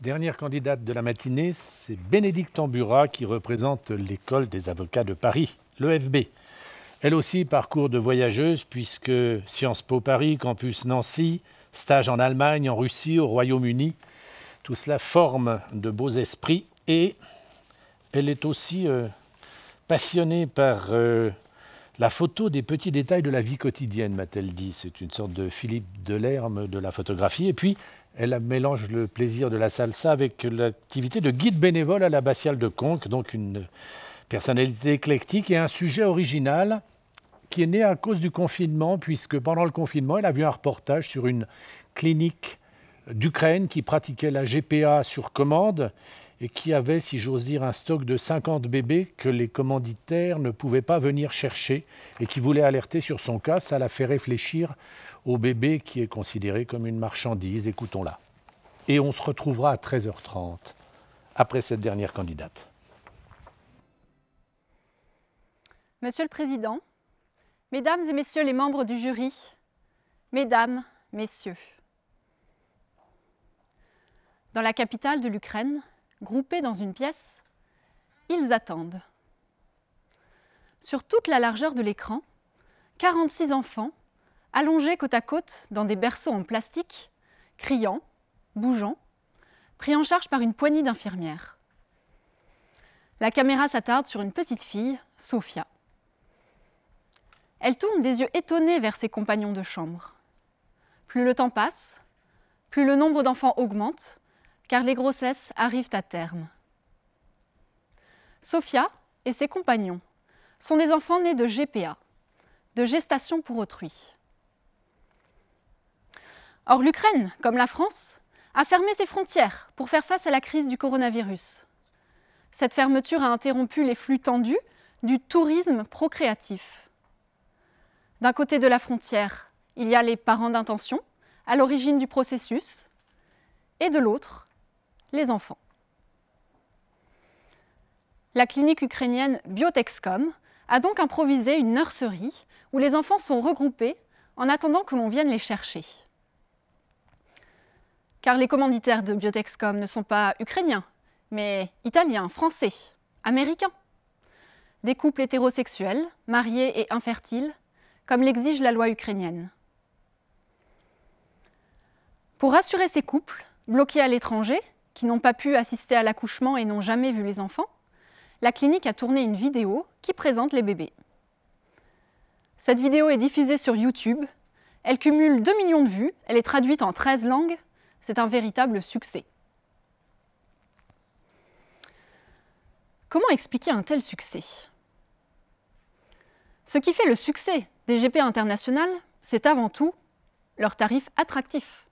Dernière candidate de la matinée, c'est Bénédicte Tambura qui représente l'école des avocats de Paris, l'EFB. Elle aussi parcourt de voyageuse puisque Sciences Po Paris, campus Nancy, stage en Allemagne, en Russie, au Royaume-Uni, tout cela forme de beaux esprits et elle est aussi euh, passionnée par euh, la photo des petits détails de la vie quotidienne, m'a-t-elle dit. C'est une sorte de Philippe Delerme de la photographie. Et puis, elle mélange le plaisir de la salsa avec l'activité de guide bénévole à l'abbatiale de Conques, donc une personnalité éclectique et un sujet original qui est né à cause du confinement, puisque pendant le confinement, elle a vu un reportage sur une clinique d'Ukraine qui pratiquait la GPA sur commande et qui avait, si j'ose dire, un stock de 50 bébés que les commanditaires ne pouvaient pas venir chercher et qui voulait alerter sur son cas. Ça l'a fait réfléchir au bébé qui est considéré comme une marchandise. Écoutons-la. Et on se retrouvera à 13h30 après cette dernière candidate. Monsieur le Président, Mesdames et Messieurs les membres du jury, Mesdames, Messieurs, dans la capitale de l'Ukraine, groupés dans une pièce, ils attendent. Sur toute la largeur de l'écran, 46 enfants, allongés côte à côte dans des berceaux en plastique, criant, bougeant, pris en charge par une poignée d'infirmières. La caméra s'attarde sur une petite fille, Sophia. Elle tourne des yeux étonnés vers ses compagnons de chambre. Plus le temps passe, plus le nombre d'enfants augmente, car les grossesses arrivent à terme. Sophia et ses compagnons sont des enfants nés de GPA, de gestation pour autrui. Or, l'Ukraine, comme la France, a fermé ses frontières pour faire face à la crise du coronavirus. Cette fermeture a interrompu les flux tendus du tourisme procréatif. D'un côté de la frontière, il y a les parents d'intention, à l'origine du processus, et de l'autre, les enfants. La clinique ukrainienne Biotexcom a donc improvisé une nurserie où les enfants sont regroupés en attendant que l'on vienne les chercher. Car les commanditaires de Biotexcom ne sont pas ukrainiens, mais italiens, français, américains. Des couples hétérosexuels, mariés et infertiles, comme l'exige la loi ukrainienne. Pour rassurer ces couples, bloqués à l'étranger, qui n'ont pas pu assister à l'accouchement et n'ont jamais vu les enfants, la clinique a tourné une vidéo qui présente les bébés. Cette vidéo est diffusée sur YouTube, elle cumule 2 millions de vues, elle est traduite en 13 langues, c'est un véritable succès. Comment expliquer un tel succès Ce qui fait le succès des GP internationales, c'est avant tout leurs tarifs attractifs.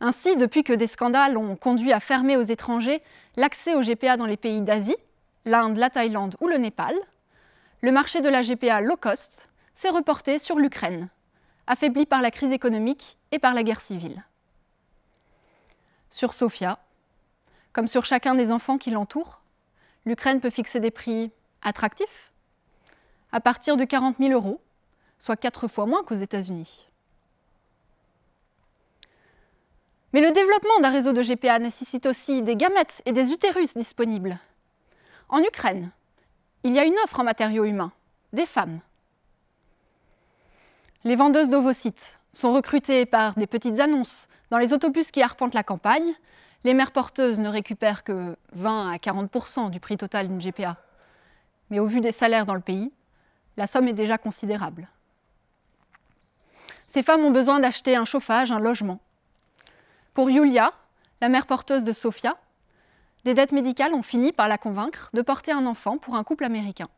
Ainsi, depuis que des scandales ont conduit à fermer aux étrangers l'accès au GPA dans les pays d'Asie, l'Inde, la Thaïlande ou le Népal, le marché de la GPA low cost s'est reporté sur l'Ukraine, affaibli par la crise économique et par la guerre civile. Sur Sofia, comme sur chacun des enfants qui l'entourent, l'Ukraine peut fixer des prix attractifs à partir de 40 000 euros, soit quatre fois moins qu'aux États-Unis. Mais le développement d'un réseau de GPA nécessite aussi des gamètes et des utérus disponibles. En Ukraine, il y a une offre en matériaux humains, des femmes. Les vendeuses d'ovocytes sont recrutées par des petites annonces dans les autobus qui arpentent la campagne. Les mères porteuses ne récupèrent que 20 à 40 du prix total d'une GPA. Mais au vu des salaires dans le pays, la somme est déjà considérable. Ces femmes ont besoin d'acheter un chauffage, un logement, pour Yulia, la mère porteuse de Sofia, des dettes médicales ont fini par la convaincre de porter un enfant pour un couple américain.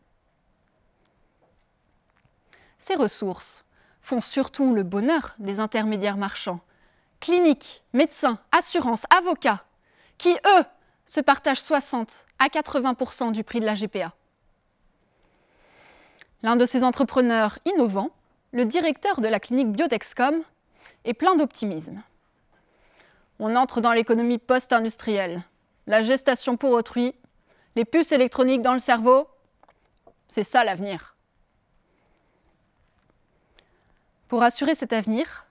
Ces ressources font surtout le bonheur des intermédiaires marchands, cliniques, médecins, assurances, avocats, qui, eux, se partagent 60 à 80 du prix de la GPA. L'un de ces entrepreneurs innovants, le directeur de la clinique Biotexcom, est plein d'optimisme on entre dans l'économie post-industrielle. La gestation pour autrui, les puces électroniques dans le cerveau, c'est ça l'avenir. Pour assurer cet avenir,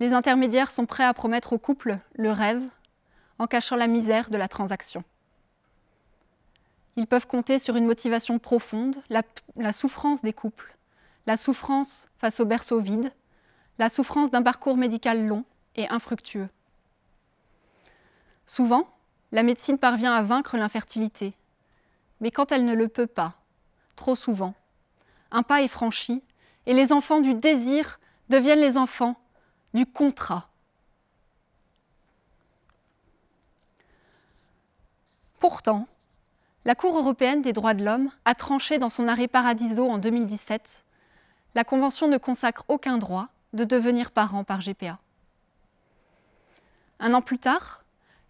les intermédiaires sont prêts à promettre au couple le rêve en cachant la misère de la transaction. Ils peuvent compter sur une motivation profonde, la, la souffrance des couples, la souffrance face au berceau vide, la souffrance d'un parcours médical long et infructueux. Souvent, la médecine parvient à vaincre l'infertilité. Mais quand elle ne le peut pas, trop souvent, un pas est franchi et les enfants du désir deviennent les enfants du contrat. Pourtant, la Cour européenne des droits de l'homme a tranché dans son arrêt Paradiso en 2017 la Convention ne consacre aucun droit de devenir parent par GPA. Un an plus tard,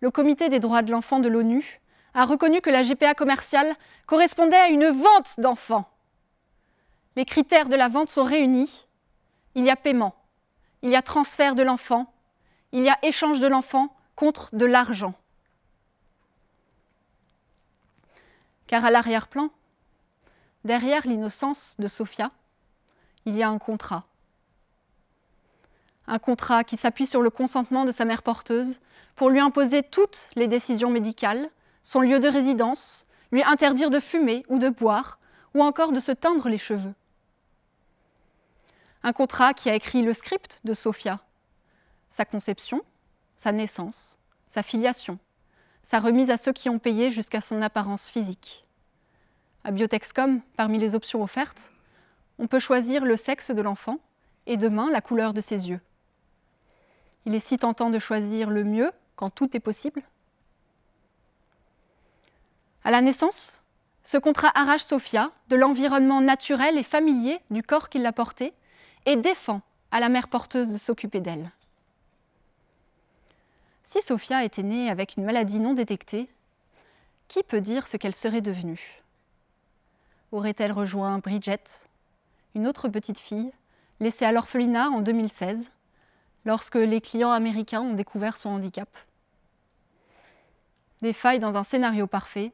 le Comité des droits de l'enfant de l'ONU a reconnu que la GPA commerciale correspondait à une vente d'enfants. Les critères de la vente sont réunis. Il y a paiement, il y a transfert de l'enfant, il y a échange de l'enfant contre de l'argent. Car à l'arrière-plan, derrière l'innocence de Sophia, il y a un contrat un contrat qui s'appuie sur le consentement de sa mère porteuse pour lui imposer toutes les décisions médicales, son lieu de résidence, lui interdire de fumer ou de boire, ou encore de se teindre les cheveux. Un contrat qui a écrit le script de Sophia, sa conception, sa naissance, sa filiation, sa remise à ceux qui ont payé jusqu'à son apparence physique. À Biotexcom, parmi les options offertes, on peut choisir le sexe de l'enfant et demain la couleur de ses yeux. Il est si tentant de choisir le mieux quand tout est possible. À la naissance, ce contrat arrache Sophia de l'environnement naturel et familier du corps qui l'a porté et défend à la mère porteuse de s'occuper d'elle. Si Sophia était née avec une maladie non détectée, qui peut dire ce qu'elle serait devenue Aurait-elle rejoint Bridget, une autre petite fille, laissée à l'orphelinat en 2016, lorsque les clients américains ont découvert son handicap. Des failles dans un scénario parfait,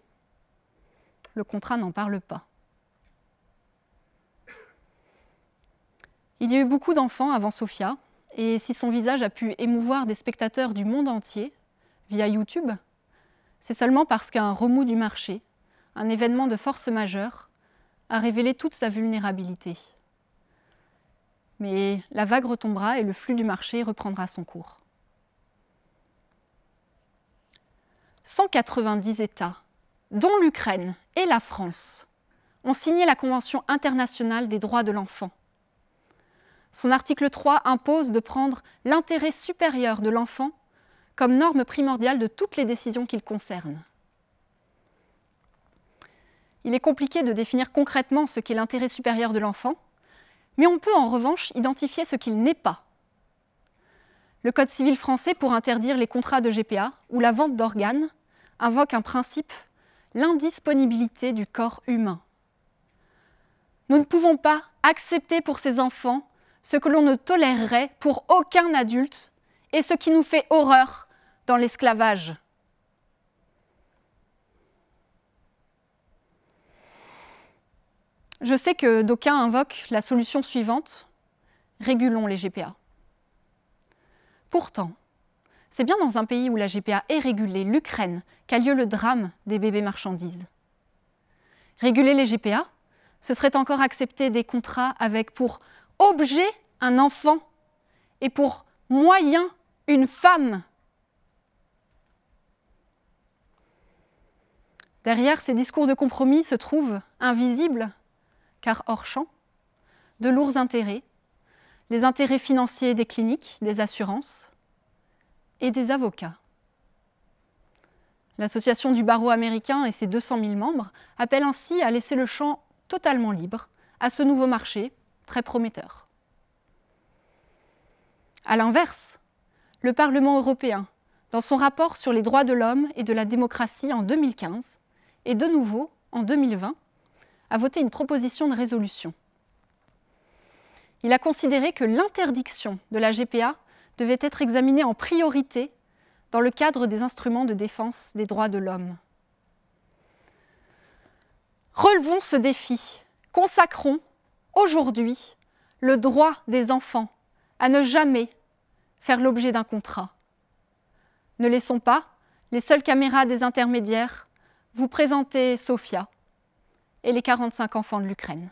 le contrat n'en parle pas. Il y a eu beaucoup d'enfants avant Sophia, et si son visage a pu émouvoir des spectateurs du monde entier via YouTube, c'est seulement parce qu'un remous du marché, un événement de force majeure, a révélé toute sa vulnérabilité mais la vague retombera et le flux du marché reprendra son cours. 190 États, dont l'Ukraine et la France, ont signé la Convention internationale des droits de l'enfant. Son article 3 impose de prendre l'intérêt supérieur de l'enfant comme norme primordiale de toutes les décisions qu'il concerne. Il est compliqué de définir concrètement ce qu'est l'intérêt supérieur de l'enfant, mais on peut en revanche identifier ce qu'il n'est pas. Le Code civil français, pour interdire les contrats de GPA ou la vente d'organes, invoque un principe, l'indisponibilité du corps humain. Nous ne pouvons pas accepter pour ces enfants ce que l'on ne tolérerait pour aucun adulte et ce qui nous fait horreur dans l'esclavage. Je sais que d'aucuns invoquent la solution suivante, régulons les GPA. Pourtant, c'est bien dans un pays où la GPA est régulée, l'Ukraine, qu'a lieu le drame des bébés marchandises. Réguler les GPA, ce serait encore accepter des contrats avec pour objet un enfant et pour moyen une femme. Derrière ces discours de compromis se trouve, invisibles car hors champ, de lourds intérêts, les intérêts financiers des cliniques, des assurances et des avocats. L'association du barreau américain et ses 200 000 membres appellent ainsi à laisser le champ totalement libre à ce nouveau marché très prometteur. A l'inverse, le Parlement européen, dans son rapport sur les droits de l'homme et de la démocratie en 2015 et de nouveau en 2020, a voté une proposition de résolution. Il a considéré que l'interdiction de la GPA devait être examinée en priorité dans le cadre des instruments de défense des droits de l'homme. Relevons ce défi. Consacrons aujourd'hui le droit des enfants à ne jamais faire l'objet d'un contrat. Ne laissons pas les seules caméras des intermédiaires vous présenter Sophia et les 45 enfants de l'Ukraine.